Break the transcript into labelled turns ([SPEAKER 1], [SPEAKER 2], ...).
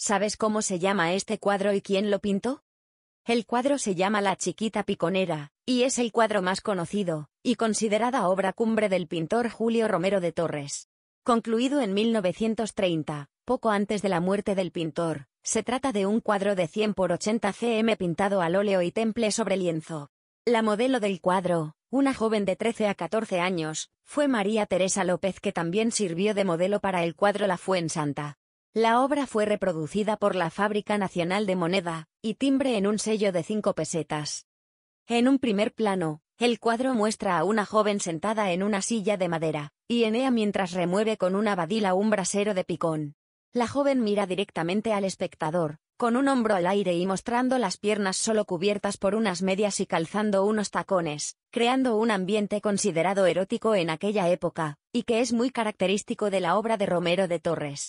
[SPEAKER 1] ¿Sabes cómo se llama este cuadro y quién lo pintó? El cuadro se llama La chiquita piconera, y es el cuadro más conocido, y considerada obra cumbre del pintor Julio Romero de Torres. Concluido en 1930, poco antes de la muerte del pintor, se trata de un cuadro de 100 por 80 cm pintado al óleo y temple sobre lienzo. La modelo del cuadro, una joven de 13 a 14 años, fue María Teresa López que también sirvió de modelo para el cuadro La Fuensanta. La obra fue reproducida por la Fábrica Nacional de Moneda, y timbre en un sello de cinco pesetas. En un primer plano, el cuadro muestra a una joven sentada en una silla de madera, y Enea mientras remueve con una badila un brasero de picón. La joven mira directamente al espectador, con un hombro al aire y mostrando las piernas solo cubiertas por unas medias y calzando unos tacones, creando un ambiente considerado erótico en aquella época, y que es muy característico de la obra de Romero de Torres.